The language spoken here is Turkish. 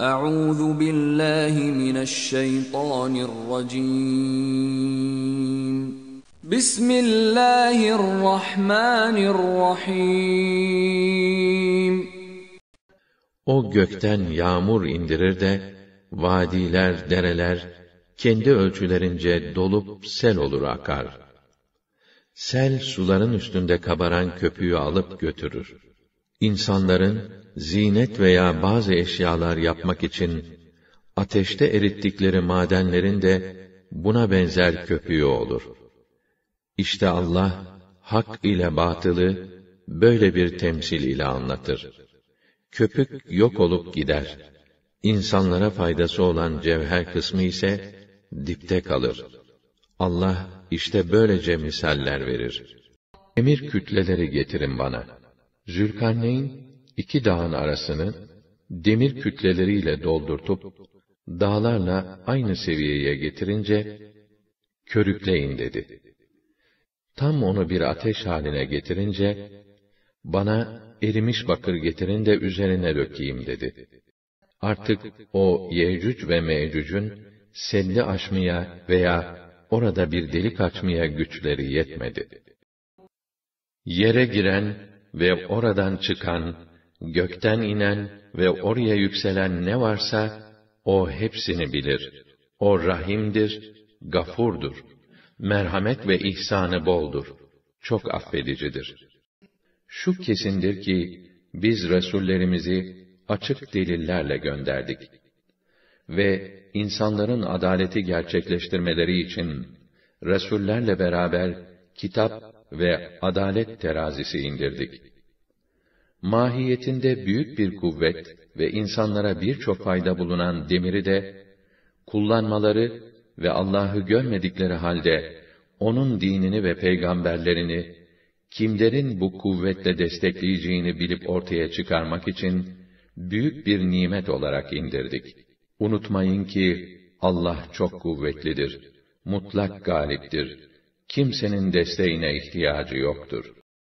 Euzu billahi mineşşeytanirracim. Bismillahirrahmanirrahim. O gökten yağmur indirir de vadiler, dereler kendi ölçülerince dolup sel olur akar. Sel suların üstünde kabaran köpüğü alıp götürür. İnsanların zinet veya bazı eşyalar yapmak için ateşte erittikleri madenlerin de buna benzer köpüğü olur. İşte Allah hak ile batılı böyle bir temsil ile anlatır. Köpük yok olup gider. İnsanlara faydası olan cevher kısmı ise dipte kalır. Allah işte böylece misaller verir. Emir kütleleri getirin bana.'' Zülkarneyn iki dağın arasını demir kütleleriyle doldurtup dağlarla aynı seviyeye getirince körükleyin dedi. Tam onu bir ateş haline getirince bana erimiş bakır getirin de üzerine dökeyim dedi. Artık o Yecüc ve Mecüc'ün selli aşmaya veya orada bir delik açmaya güçleri yetmedi. Yere giren ve oradan çıkan, gökten inen ve oraya yükselen ne varsa, o hepsini bilir. O rahimdir, gafurdur. Merhamet ve ihsanı boldur. Çok affedicidir. Şu kesindir ki, biz Resullerimizi açık delillerle gönderdik. Ve insanların adaleti gerçekleştirmeleri için, Resullerle beraber kitap ve adalet terazisi indirdik. Mahiyetinde büyük bir kuvvet ve insanlara birçok fayda bulunan demiri de, kullanmaları ve Allah'ı görmedikleri halde, onun dinini ve peygamberlerini, kimlerin bu kuvvetle destekleyeceğini bilip ortaya çıkarmak için, büyük bir nimet olarak indirdik. Unutmayın ki, Allah çok kuvvetlidir, mutlak galiptir.'' kimsenin desteğine ihtiyacı yoktur.